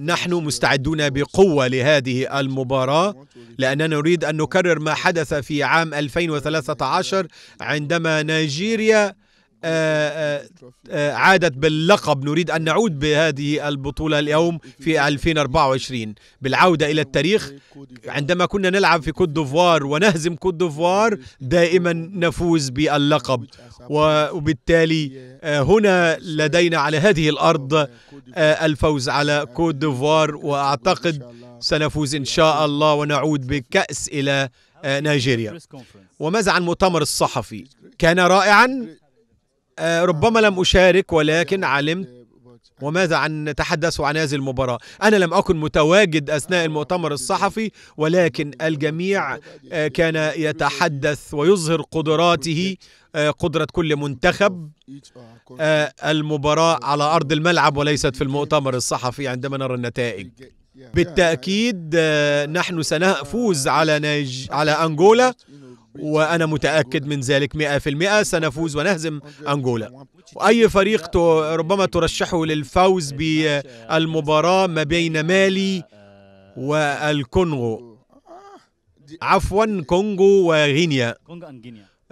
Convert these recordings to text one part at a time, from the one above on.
نحن مستعدون بقوة لهذه المباراة لأننا نريد أن نكرر ما حدث في عام 2013 عندما نيجيريا آه، آه، آه، عادت باللقب نريد أن نعود بهذه البطولة اليوم في 2024 بالعودة إلى التاريخ عندما كنا نلعب في كوت ديفوار ونهزم كوت ديفوار دائما نفوز باللقب وبالتالي هنا لدينا على هذه الأرض الفوز على كوت ديفوار وأعتقد سنفوز إن شاء الله ونعود بكأس إلى نيجيريا وماذا عن المؤتمر الصحفي كان رائعا آه، ربما لم أشارك ولكن علمت وماذا عن نتحدث عن هذه المباراة أنا لم أكن متواجد أثناء المؤتمر الصحفي ولكن الجميع آه، كان يتحدث ويظهر قدراته آه، قدرة كل منتخب المباراة على أرض الملعب وليست في المؤتمر الصحفي عندما نرى النتائج بالتأكيد نحن سنفوز على نيج... على أنغولا وأنا متأكد من ذلك 100% سنفوز ونهزم أنغولا وأي فريق ربما ترشحه للفوز بالمباراة ما بين مالي والكونغو عفوا كونغو وغينيا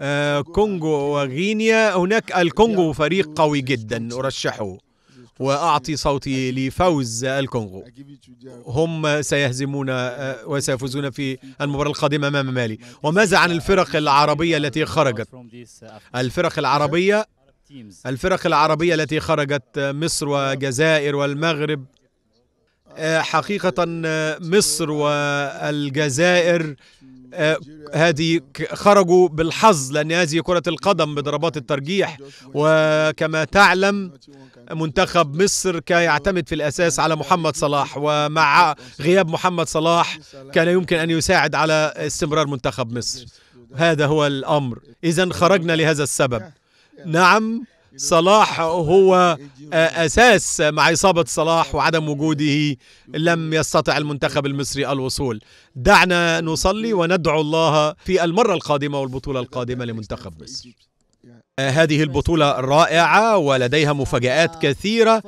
آه، كونغو وغينيا هناك الكونغو فريق قوي جدا أرشحه وأعطي صوتي لفوز الكونغو هم سيهزمون آه، وسيفوزون في المباراة القادمة أمام مالي وماذا عن الفرق العربية التي خرجت الفرق العربية الفرق العربية التي خرجت آه، آه، مصر والجزائر والمغرب حقيقة مصر والجزائر آه، هذه خرجوا بالحظ لأن هذه كرة القدم بضربات الترجيح وكما تعلم منتخب مصر كان يعتمد في الأساس على محمد صلاح ومع غياب محمد صلاح كان يمكن أن يساعد على استمرار منتخب مصر هذا هو الأمر إذا خرجنا لهذا السبب نعم صلاح هو آه، أساس مع إصابة صلاح وعدم وجوده لم يستطع المنتخب المصري الوصول دعنا نصلي وندعو الله في المرة القادمة والبطولة القادمة لمنتخب مصر آه، هذه البطولة رائعة ولديها مفاجآت آه، كثيرة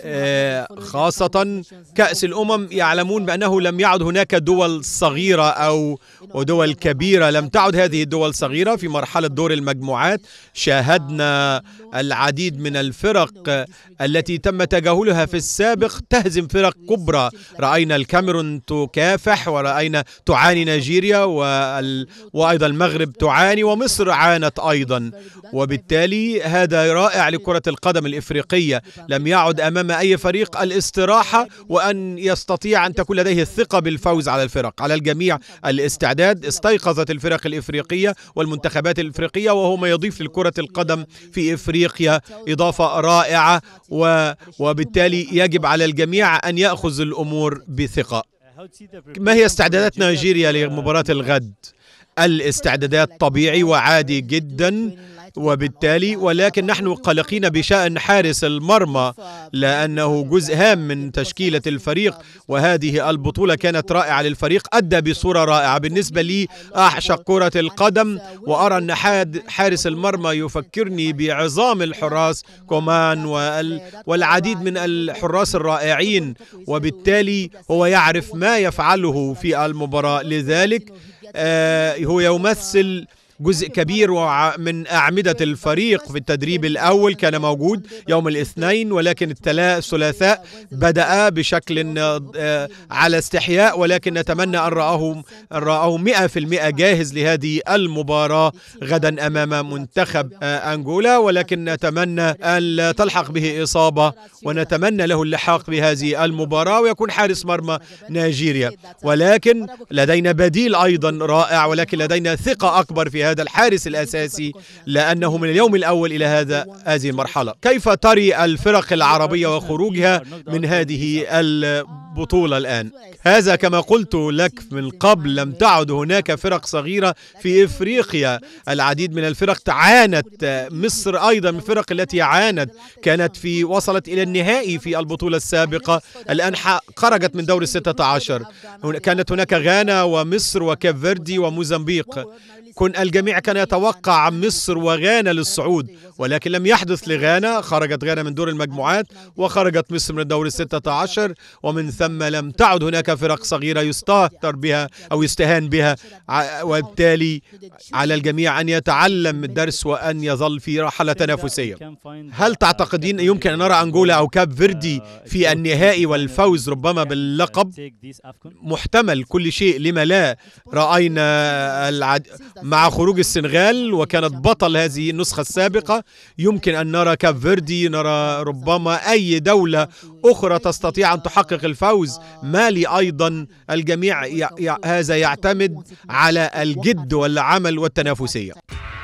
آه، خاصة كأس الأمم يعلمون بأنه لم يعد هناك دول صغيرة أو دول كبيرة لم تعد هذه الدول صغيرة في مرحلة دور المجموعات شاهدنا العديد من الفرق التي تم تجاهلها في السابق تهزم فرق كبرى رأينا الكاميرون تكافح ورأينا تعاني نيجيريا وأيضا المغرب تعاني ومصر عانت أيضا وبالتالي هذا رائع لكرة القدم الإفريقية لم يعد أمام أي فريق الاستراحة وأن يستطيع أن تكون لديه الثقة بالفوز على الفرق على الجميع الاستعداد استيقظت الفرق الإفريقية والمنتخبات الإفريقية وهو ما يضيف للكرة القدم في إفريقيا إضافة رائعة وبالتالي يجب على الجميع أن يأخذ الأمور بثقة ما هي استعدادات نيجيريا لمباراة الغد؟ الاستعدادات طبيعي وعادي جدا وبالتالي ولكن نحن قلقين بشأن حارس المرمى لأنه جزء هام من تشكيلة الفريق وهذه البطولة كانت رائعة للفريق أدى بصورة رائعة بالنسبة لي أعشق كرة القدم وأرى أن حارس المرمى يفكرني بعظام الحراس كومان والعديد من الحراس الرائعين وبالتالي هو يعرف ما يفعله في المباراة لذلك آه، هو يمثل جزء كبير من أعمدة الفريق في التدريب الأول كان موجود يوم الاثنين ولكن الثلاثاء بدأ بشكل آه، على استحياء ولكن نتمنى أن رأه أن في 100% جاهز لهذه المباراة غدا أمام منتخب آه، أنجولا ولكن نتمنى أن لا تلحق به إصابة ونتمنى له اللحاق بهذه المباراة ويكون حارس مرمى نيجيريا ولكن لدينا بديل أيضا رائع ولكن لدينا ثقة أكبر في هذا الحارس الأساسي لأنه من اليوم الأول إلى هذا هذه المرحلة كيف تري الفرق العربية وخروجها من هذه بطولة الآن هذا كما قلت لك من قبل لم تعد هناك فرق صغيرة في إفريقيا العديد من الفرق تعانت مصر أيضا من الفرق التي عانت كانت في وصلت إلى النهائي في البطولة السابقة الآن خرجت من دور الستة عشر كانت هناك غانا ومصر وكيف فيردي وموزمبيق كن الجميع كان يتوقع مصر وغانا للصعود ولكن لم يحدث لغانا خرجت غانا من دور المجموعات وخرجت مصر من دور الستة عشر ومن ثم ثم لم تعد هناك فرق صغيرة يستهتر بها أو يستهان بها وبالتالي على الجميع أن يتعلم الدرس وأن يظل في رحلة تنافسية هل تعتقدين يمكن أن نرى أنجولا أو كاب فيردي في النهائي والفوز ربما باللقب محتمل كل شيء لما لا رأينا العد... مع خروج السنغال وكانت بطل هذه النسخة السابقة يمكن أن نرى كاب فيردي نرى ربما أي دولة أخرى تستطيع أن تحقق الفوز عاوز مالي ايضا الجميع هذا يعتمد على الجد والعمل والتنافسيه